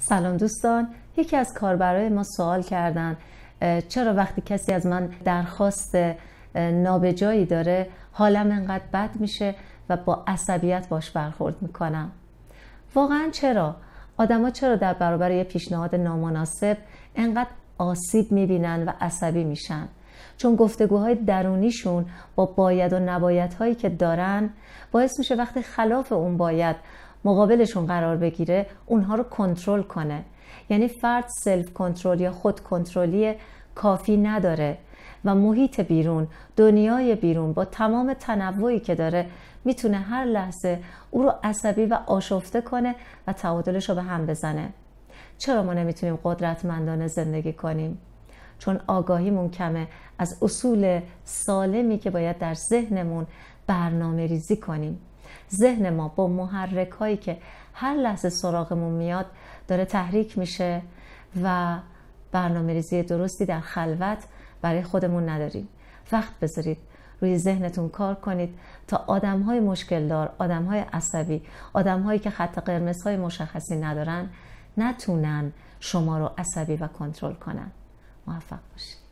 سلام دوستان یکی از کاربرای ما سوال کردن چرا وقتی کسی از من درخواست نابجایی داره حالم انقدر بد میشه و با عصبیت باش برخورد میکنم واقعا چرا آدما چرا در برابر یه پیشنهاد نامناسب انقدر آسیب میبینن و عصبی میشن چون گفتگوهای درونیشون با باید و نبایدهایی که دارن باعث میشه وقتی خلاف اون باید مقابلشون قرار بگیره اونها رو کنترل کنه یعنی فرد سلف کنترل یا خود کنترلی کافی نداره و محیط بیرون دنیای بیرون با تمام تنوعی که داره میتونه هر لحظه او رو عصبی و آشفته کنه و تعادلش رو به هم بزنه چرا ما نمیتونیم قدرتمندانه زندگی کنیم چون آگاهیمون کمه از اصول سالمی که باید در ذهنمون برنامه ریزی کنیم ذهن ما با محرک هایی که هر لحظه سراغمون میاد داره تحریک میشه و برنامه ریزی درستی در خلوت برای خودمون نداریم وقت بذارید روی ذهنتون کار کنید تا آدم های مشکل دار آدم های عصبی آدم هایی که خط قرمز های مشخصی ندارن نتونن شما رو عصبی و کنترل کنن موفق باشید